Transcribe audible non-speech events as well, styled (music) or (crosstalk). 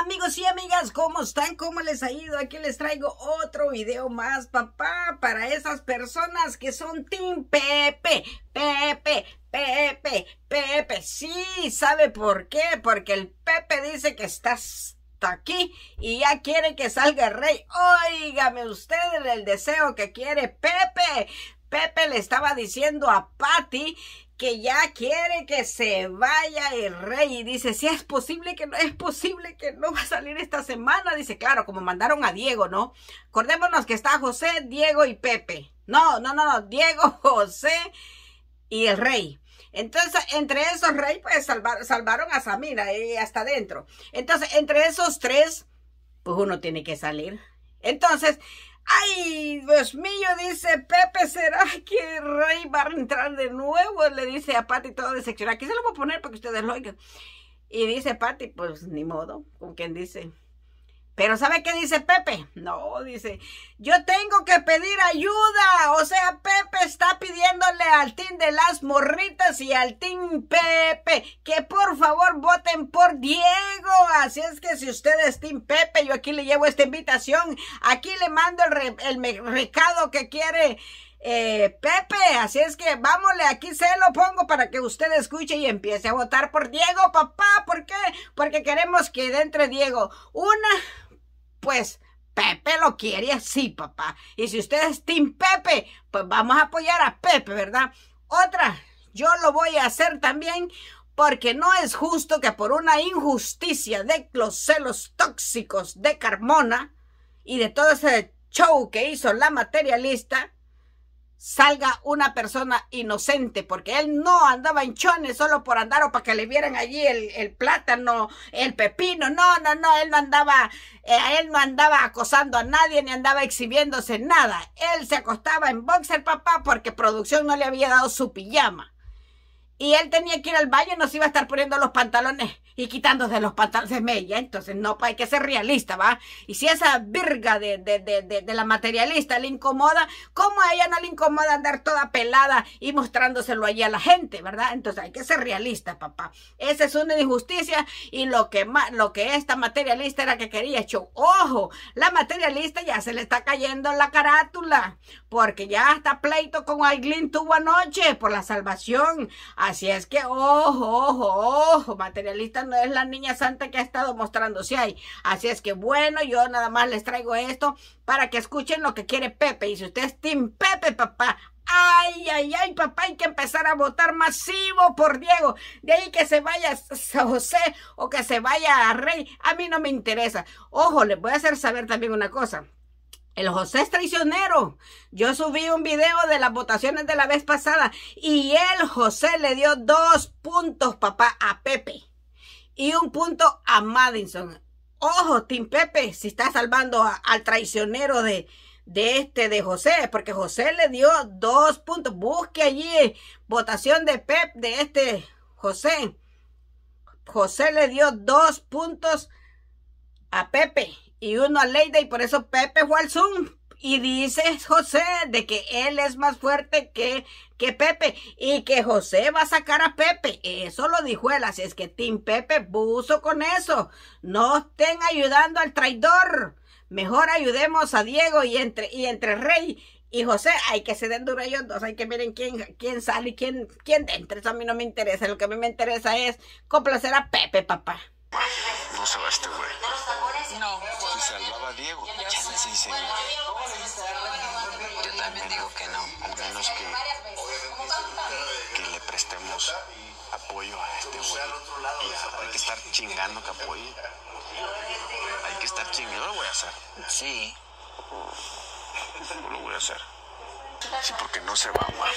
Amigos y amigas, ¿cómo están? ¿Cómo les ha ido? Aquí les traigo otro video más, papá, para esas personas que son Team Pepe, Pepe, Pepe, Pepe. Sí, ¿sabe por qué? Porque el Pepe dice que está aquí y ya quiere que salga el rey. Óigame usted el deseo que quiere Pepe. Pepe le estaba diciendo a Patty que ya quiere que se vaya el rey y dice, si es posible que no, es posible que no va a salir esta semana. Dice, claro, como mandaron a Diego, ¿no? Acordémonos que está José, Diego y Pepe. No, no, no, no, Diego, (laughs) José y el rey. Entonces, entre esos rey, pues salvar, salvaron a Samira y eh, hasta adentro. Entonces, entre esos tres, pues uno tiene que salir. Entonces, Ay, Dios mío, dice Pepe, ¿será que Rey va a entrar de nuevo? Le dice a Pati, todo decepcionado. Aquí se lo voy a poner para que ustedes lo oigan. Y dice Pati, pues ni modo, con quien dice. Pero ¿sabe qué dice Pepe? No, dice, yo tengo que pedir ayuda. O sea, Pepe está pidiéndole al team de las morritas y al team Pepe que por favor voten por 10. Así es que si usted es Team Pepe, yo aquí le llevo esta invitación. Aquí le mando el, recado que quiere eh, Pepe. Así es que vámonle, aquí se lo pongo para que usted escuche y empiece a votar por Diego, papá. ¿Por qué? Porque queremos que entre Diego. Una, pues. Pepe lo quiere así, papá. Y si usted es Team Pepe, pues vamos a apoyar a Pepe, ¿verdad? Otra, yo lo voy a hacer también porque no es justo que por una injusticia de los celos tóxicos de Carmona y de todo ese show que hizo la materialista, salga una persona inocente, porque él no andaba en chones solo por andar o para que le vieran allí el, plátano, el pepino, no, no, no, él no andaba, eh, él no andaba acosando a nadie ni andaba exhibiéndose nada, él se acostaba en boxer papá porque producción no le había dado su pijama y él tenía que ir al baño y nos iba a estar poniendo los pantalones y quitándose los pantalones de Mella. Entonces, no, pues, hay que ser realista, ¿va? Y si esa virga de, la materialista le incomoda, ¿cómo a ella no le incomoda andar toda pelada y mostrándoselo allí a la gente, verdad? Entonces, hay que ser realista, papá. Esa es una injusticia y lo que, lo que esta materialista era que quería, hecho... Ojo, la materialista ya se le está cayendo la carátula, porque ya hasta pleito con Aiglin tuvo anoche por la salvación. Así es que, ojo, ojo, ojo, materialista no es la niña santa que ha estado mostrando, si hay. Así es que, bueno, yo nada más les traigo esto para que escuchen lo que quiere Pepe. Y si usted es Team Pepe, papá, Ay, ay, ay, papá, hay que empezar a votar masivo por Diego. De ahí que se vaya a José o que se vaya a Rey, a mí no me interesa. Ojo, les voy a hacer saber también una cosa. El José es traicionero. Yo subí un video de las votaciones de la vez pasada y el José le dio dos puntos, papá, a Pepe y un punto a Madison. Ojo, Tim Pepe, si está salvando al traicionero de, de este, de José, porque José le dio dos puntos. Busque allí votación de Pep, de este José. José le dio dos puntos a Pepe y uno a Leida y por eso Pepe fue al Zoom. Y dice José de que él es más fuerte que, que Pepe y que José va a sacar a Pepe. Eso lo dijo él, así es que Tim Pepe puso con eso. No estén ayudando al traidor. Mejor ayudemos a Diego y entre, y entre Rey y José, hay que se den duro ellos dos, hay que miren quién, quién sale y quién, quién entra. Eso a mí no me interesa, lo que a mí me interesa es complacer a Pepe, papá. No güey. No salvaba a Diego. Yo también digo que no. Al menos que, que le prestemos apoyo a este güey. hay que estar chingando que apoye. Hay que estar chingando. Yo lo voy a hacer. Sí. No lo voy a hacer. Sí, porque no se va, güey.